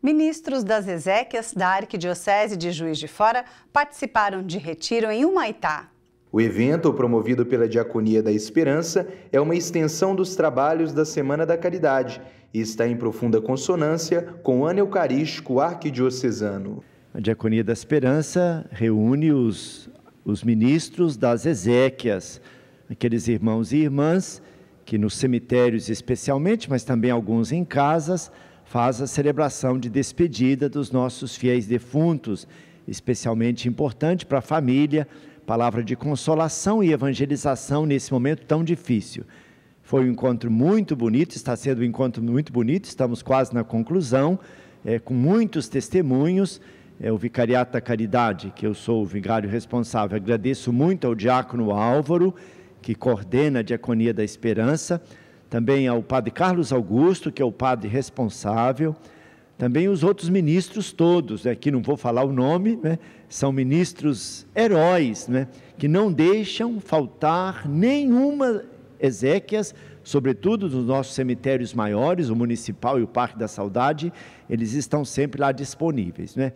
Ministros das Ezequias da Arquidiocese de Juiz de Fora participaram de retiro em Humaitá. O evento, promovido pela Diaconia da Esperança, é uma extensão dos trabalhos da Semana da Caridade e está em profunda consonância com o ano eucarístico arquidiocesano. A Diaconia da Esperança reúne os, os ministros das Ezequias, aqueles irmãos e irmãs que nos cemitérios especialmente, mas também alguns em casas, faz a celebração de despedida dos nossos fiéis defuntos, especialmente importante para a família, palavra de consolação e evangelização nesse momento tão difícil. Foi um encontro muito bonito, está sendo um encontro muito bonito, estamos quase na conclusão, é, com muitos testemunhos. É, o Vicariato da Caridade, que eu sou o vigário responsável, agradeço muito ao diácono Álvaro, que coordena a Diaconia da Esperança, também ao padre Carlos Augusto, que é o padre responsável, também os outros ministros todos, né, que não vou falar o nome, né, são ministros heróis, né, que não deixam faltar nenhuma exéquias, sobretudo nos nossos cemitérios maiores, o municipal e o Parque da Saudade, eles estão sempre lá disponíveis. Né.